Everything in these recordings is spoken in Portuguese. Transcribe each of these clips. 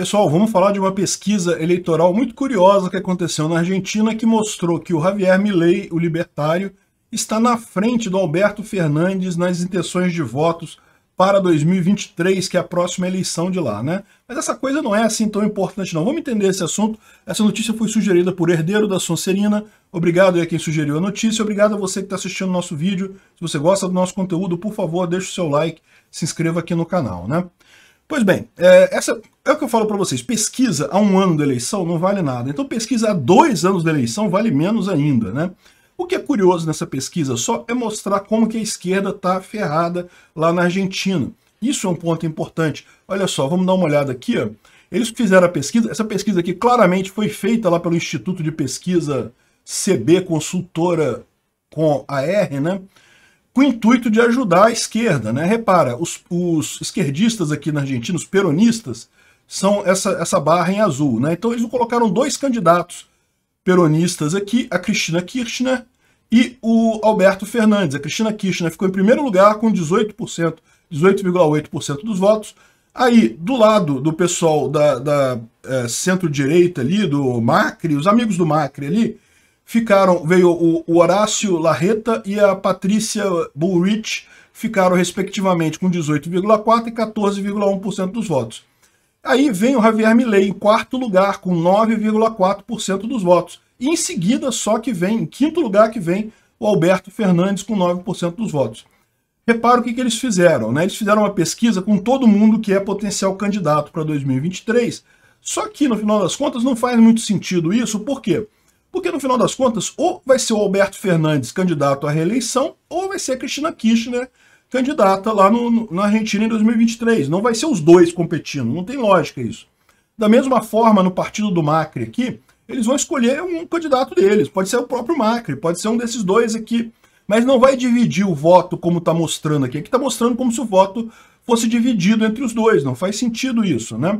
Pessoal, vamos falar de uma pesquisa eleitoral muito curiosa que aconteceu na Argentina que mostrou que o Javier Milei, o libertário, está na frente do Alberto Fernandes nas intenções de votos para 2023, que é a próxima eleição de lá, né? Mas essa coisa não é assim tão importante não. Vamos entender esse assunto. Essa notícia foi sugerida por Herdeiro da Sonserina. Obrigado a quem sugeriu a notícia. Obrigado a você que está assistindo o nosso vídeo. Se você gosta do nosso conteúdo, por favor, deixe o seu like, se inscreva aqui no canal, né? Pois bem, é, essa é o que eu falo para vocês. Pesquisa a um ano da eleição não vale nada. Então pesquisa a dois anos da eleição vale menos ainda, né? O que é curioso nessa pesquisa só é mostrar como que a esquerda está ferrada lá na Argentina. Isso é um ponto importante. Olha só, vamos dar uma olhada aqui. Ó. Eles fizeram a pesquisa. Essa pesquisa aqui claramente foi feita lá pelo Instituto de Pesquisa CB Consultora com a AR, né? com o intuito de ajudar a esquerda. Né? Repara, os, os esquerdistas aqui na Argentina, os peronistas, são essa, essa barra em azul. Né? Então eles colocaram dois candidatos peronistas aqui, a Cristina Kirchner e o Alberto Fernandes. A Cristina Kirchner ficou em primeiro lugar com 18%, 18,8% dos votos. Aí, do lado do pessoal da, da é, centro-direita ali, do Macri, os amigos do Macri ali, ficaram, veio o, Horácio Larreta e a Patrícia Bullrich, ficaram respectivamente com 18,4% e 14,1% dos votos. Aí vem o Javier Milei em quarto lugar, com 9,4% dos votos. E em seguida, só que vem, em quinto lugar que vem, o Alberto Fernandes com 9% dos votos. Repara o que, que eles fizeram, né? Eles fizeram uma pesquisa com todo mundo que é potencial candidato para 2023, só que, no final das contas, não faz muito sentido isso, por quê? Porque porque no final das contas, ou vai ser o Alberto Fernandes candidato à reeleição, ou vai ser a Cristina Kirchner candidata lá no, no, na Argentina em 2023. Não vai ser os dois competindo, não tem lógica isso. Da mesma forma, no partido do Macri aqui, eles vão escolher um candidato deles. Pode ser o próprio Macri, pode ser um desses dois aqui. Mas não vai dividir o voto como está mostrando aqui. Aqui está mostrando como se o voto fosse dividido entre os dois. Não faz sentido isso, né?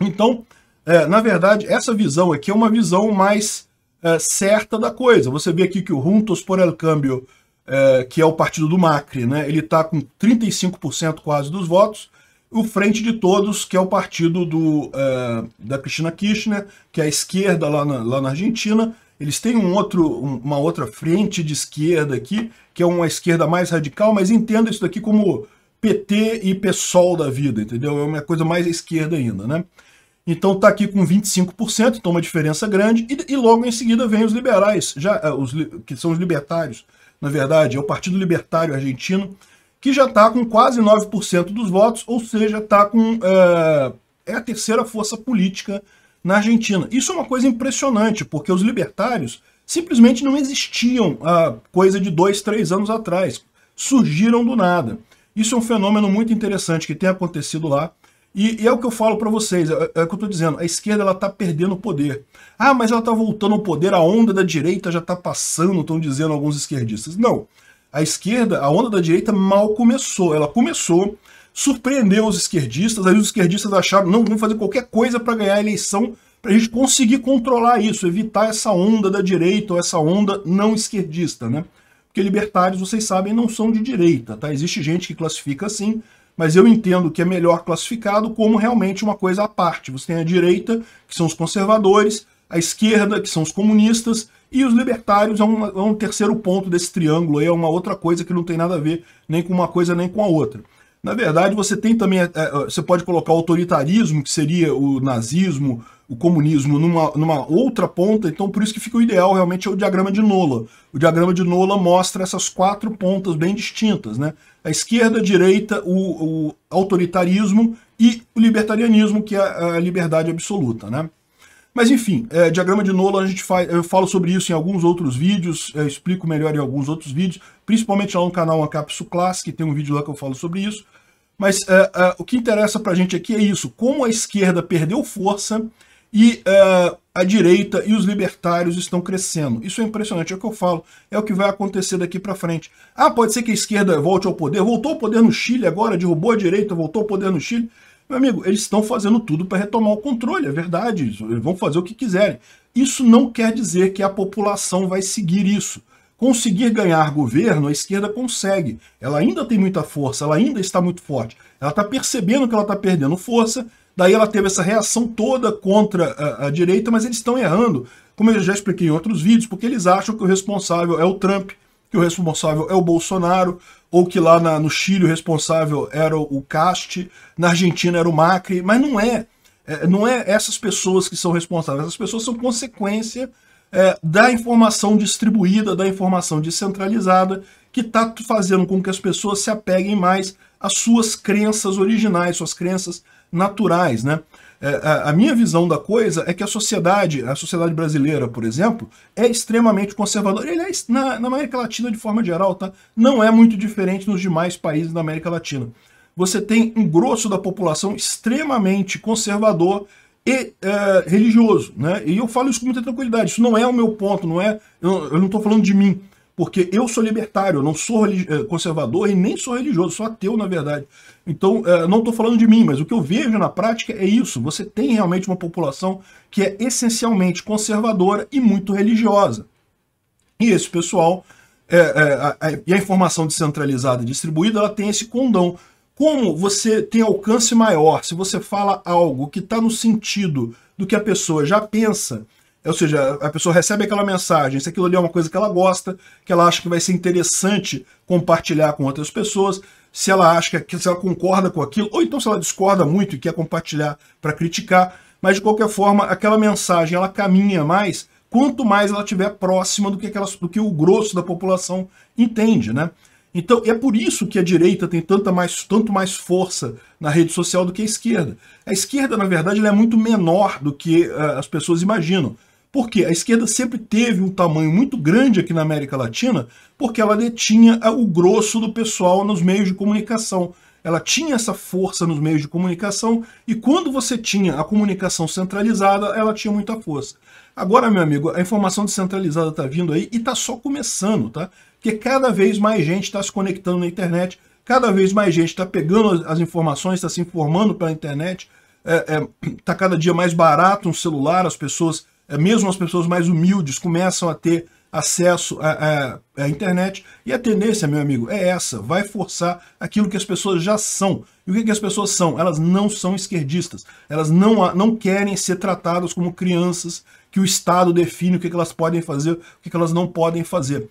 Então, é, na verdade, essa visão aqui é uma visão mais é, certa da coisa. Você vê aqui que o Juntos por El Câmbio, é, que é o partido do Macri, né, ele está com 35% quase dos votos, o Frente de Todos, que é o partido do, é, da Cristina Kirchner, que é a esquerda lá na, lá na Argentina, eles têm um outro, uma outra frente de esquerda aqui, que é uma esquerda mais radical, mas entenda isso daqui como PT e PSOL da vida, entendeu? É uma coisa mais esquerda ainda, né? Então está aqui com 25%, então uma diferença grande, e, e logo em seguida vem os liberais, já é, os, que são os libertários, na verdade, é o Partido Libertário Argentino, que já está com quase 9% dos votos, ou seja, está com. É, é a terceira força política na Argentina. Isso é uma coisa impressionante, porque os libertários simplesmente não existiam há coisa de dois, três anos atrás. Surgiram do nada. Isso é um fenômeno muito interessante que tem acontecido lá e, e, é o que eu falo para vocês, é, é, o que eu tô dizendo, a esquerda ela tá perdendo poder. Ah, mas ela tá voltando ao poder, a onda da direita já tá passando, estão dizendo alguns esquerdistas. Não, a esquerda, a onda da direita mal começou, ela começou, surpreendeu os esquerdistas, aí os esquerdistas acharam, não, vamos fazer qualquer coisa para ganhar a eleição, para a gente conseguir controlar isso, evitar essa onda da direita ou essa onda não esquerdista, né? Porque libertários, vocês sabem, não são de direita, tá? Existe gente que classifica assim, mas eu entendo que é melhor classificado como realmente uma coisa à parte. Você tem a direita, que são os conservadores, a esquerda, que são os comunistas, e os libertários é um, é um terceiro ponto desse triângulo, aí, é uma outra coisa que não tem nada a ver nem com uma coisa nem com a outra. Na verdade, você tem também, é, é, você pode colocar autoritarismo, que seria o nazismo, o comunismo numa, numa outra ponta, então por isso que fica o ideal realmente é o diagrama de Nola. O diagrama de Nola mostra essas quatro pontas bem distintas, né? A esquerda, a direita, o, o autoritarismo e o libertarianismo, que é a liberdade absoluta, né? Mas enfim, é, diagrama de Nola, a gente faz, eu falo sobre isso em alguns outros vídeos, é, eu explico melhor em alguns outros vídeos, principalmente lá no canal Ancapsu Class, que tem um vídeo lá que eu falo sobre isso. Mas é, é, o que interessa pra gente aqui é isso, como a esquerda perdeu força e uh, a direita e os libertários estão crescendo. Isso é impressionante, é o que eu falo, é o que vai acontecer daqui para frente. Ah, pode ser que a esquerda volte ao poder, voltou ao poder no Chile agora, derrubou a direita, voltou ao poder no Chile. Meu amigo, eles estão fazendo tudo para retomar o controle, é verdade, eles vão fazer o que quiserem. Isso não quer dizer que a população vai seguir isso. Conseguir ganhar governo, a esquerda consegue. Ela ainda tem muita força, ela ainda está muito forte. Ela está percebendo que ela está perdendo força, Daí ela teve essa reação toda contra a, a direita, mas eles estão errando, como eu já expliquei em outros vídeos, porque eles acham que o responsável é o Trump, que o responsável é o Bolsonaro, ou que lá na, no Chile o responsável era o Cast, na Argentina era o Macri, mas não é. é. Não é essas pessoas que são responsáveis, essas pessoas são consequência é, da informação distribuída, da informação descentralizada, que está fazendo com que as pessoas se apeguem mais às suas crenças originais, suas crenças naturais, né? É, a, a minha visão da coisa é que a sociedade, a sociedade brasileira, por exemplo, é extremamente conservadora. Ele é, na, na América Latina, de forma geral, tá? não é muito diferente nos demais países da América Latina. Você tem um grosso da população extremamente conservador e é, religioso. Né? E eu falo isso com muita tranquilidade. Isso não é o meu ponto, não é. Eu, eu não estou falando de mim. Porque eu sou libertário, eu não sou eh, conservador e nem sou religioso, sou ateu, na verdade. Então, eh, não estou falando de mim, mas o que eu vejo na prática é isso. Você tem realmente uma população que é essencialmente conservadora e muito religiosa. E esse pessoal, é, é, a, a, e a informação descentralizada e distribuída, ela tem esse condão. Como você tem alcance maior, se você fala algo que está no sentido do que a pessoa já pensa, ou seja, a pessoa recebe aquela mensagem, se aquilo ali é uma coisa que ela gosta, que ela acha que vai ser interessante compartilhar com outras pessoas, se ela acha que se ela concorda com aquilo, ou então se ela discorda muito e quer compartilhar para criticar, mas de qualquer forma, aquela mensagem ela caminha mais quanto mais ela estiver próxima do que, aquelas do que o grosso da população entende, né? Então, é por isso que a direita tem tanta mais, tanto mais força na rede social do que a esquerda. A esquerda, na verdade, é muito menor do que uh, as pessoas imaginam. Porque a esquerda sempre teve um tamanho muito grande aqui na América Latina, porque ela detinha eh, o grosso do pessoal nos meios de comunicação. Ela tinha essa força nos meios de comunicação e quando você tinha a comunicação centralizada, ela tinha muita força. Agora, meu amigo, a informação descentralizada está vindo aí e está só começando, tá? Porque cada vez mais gente está se conectando na internet, cada vez mais gente está pegando as informações, está se informando pela internet, está eh, eh, é, é, cada dia mais barato um celular, as pessoas é mesmo as pessoas mais humildes começam a ter acesso à, à, à, internet. E a tendência, meu amigo, é essa. Vai forçar aquilo que as pessoas já são. E o que, que as pessoas são? Elas não são esquerdistas. Elas não, não querem ser tratadas como crianças que o Estado define o que, que elas podem fazer, o que, que elas não podem fazer.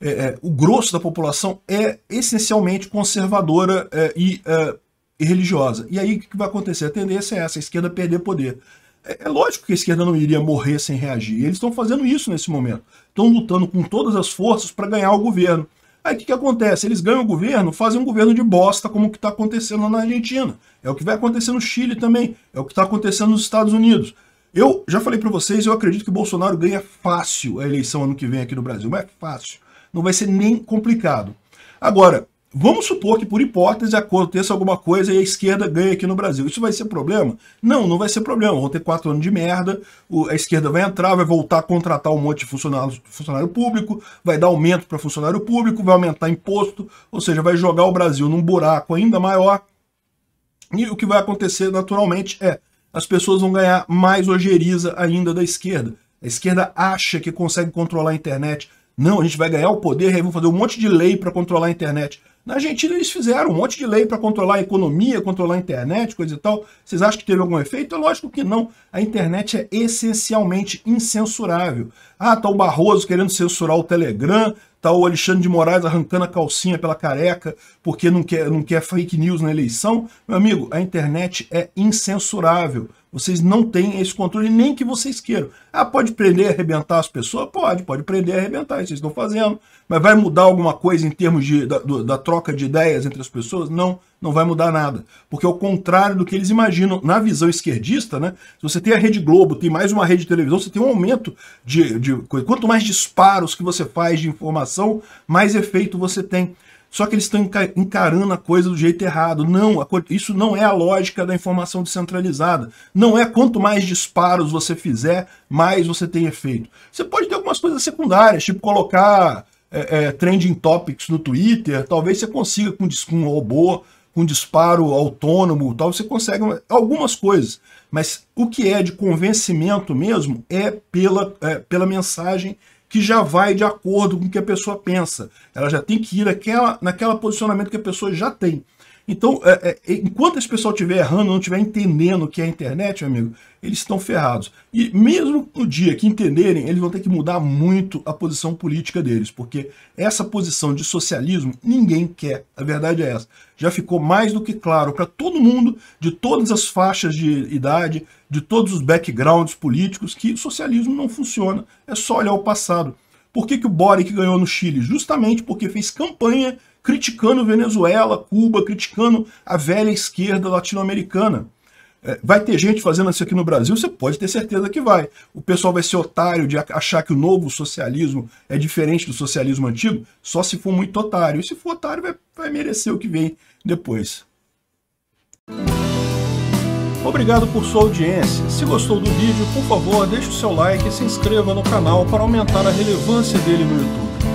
É, é, o grosso da população é essencialmente conservadora é, e, é, e religiosa. E aí o que vai acontecer? A tendência é essa, a esquerda perder poder. É, é lógico que a esquerda não iria morrer sem reagir. Eles estão fazendo isso nesse momento. Estão lutando com todas as forças para ganhar o governo. Aí o que, que acontece? Eles ganham o governo, fazem um governo de bosta, como o que está acontecendo lá na Argentina. É o que vai acontecer no Chile também. É o que está acontecendo nos Estados Unidos. Eu já falei para vocês, eu acredito que Bolsonaro ganha fácil a eleição ano que vem aqui no Brasil. Mas é fácil. Não vai ser nem complicado. Agora, Vamos supor que, por hipótese, aconteça alguma coisa e a esquerda ganhe aqui no Brasil. Isso vai ser problema? Não, não vai ser problema. Vão ter quatro anos de merda, a esquerda vai entrar, vai voltar a contratar um monte de funcionário, funcionário público, vai dar aumento para funcionário público, vai aumentar imposto, ou seja, vai jogar o Brasil num buraco ainda maior. E o que vai acontecer, naturalmente, é as pessoas vão ganhar mais ojeriza ainda da esquerda. A esquerda acha que consegue controlar a internet, não, a gente vai ganhar o poder e aí vão fazer um monte de lei para controlar a internet. Na Argentina eles fizeram um monte de lei para controlar a economia, controlar a internet, coisa e tal. Vocês acham que teve algum efeito? É lógico que não. A internet é essencialmente incensurável. Ah, tá o Barroso querendo censurar o Telegram, tá o Alexandre de Moraes arrancando a calcinha pela careca porque não quer, não quer fake news na eleição. Meu amigo, a internet é incensurável. Vocês não têm esse controle nem que vocês queiram. Ah, pode prender e arrebentar as pessoas? Pode, pode prender e arrebentar, isso vocês estão fazendo. Mas vai mudar alguma coisa em termos de, da, da troca de ideias entre as pessoas? Não, não vai mudar nada. Porque ao é contrário do que eles imaginam, na visão esquerdista, né? Se você tem a Rede Globo, tem mais uma rede de televisão, você tem um aumento de, de Quanto mais disparos que você faz de informação, mais efeito você tem. Só que eles estão encarando a coisa do jeito errado. Não, isso não é a lógica da informação descentralizada. Não é quanto mais disparos você fizer, mais você tem efeito. Você pode ter algumas coisas secundárias, tipo colocar é, é, trending topics no Twitter. Talvez você consiga com um robô, com disparo autônomo, tal. Você consegue algumas coisas. Mas o que é de convencimento mesmo é pela, é, pela mensagem que já vai de acordo com o que a pessoa pensa. Ela já tem que ir naquela, naquela posicionamento que a pessoa já tem. Então, é, é, enquanto esse pessoal estiver errando, não estiver entendendo o que é a internet, meu amigo, eles estão ferrados. E mesmo no dia que entenderem, eles vão ter que mudar muito a posição política deles, porque essa posição de socialismo ninguém quer. A verdade é essa. Já ficou mais do que claro para todo mundo, de todas as faixas de idade, de todos os backgrounds políticos, que socialismo não funciona. É só olhar o passado. Por que, que o Boric ganhou no Chile? Justamente porque fez campanha criticando Venezuela, Cuba, criticando a velha esquerda latino-americana. É, vai ter gente fazendo isso aqui no Brasil? Você pode ter certeza que vai. O pessoal vai ser otário de achar que o novo socialismo é diferente do socialismo antigo, só se for muito otário. E se for otário, vai, vai merecer o que vem depois. Obrigado por sua audiência. Se gostou do vídeo, por favor, deixe o seu like e se inscreva no canal para aumentar a relevância dele no YouTube.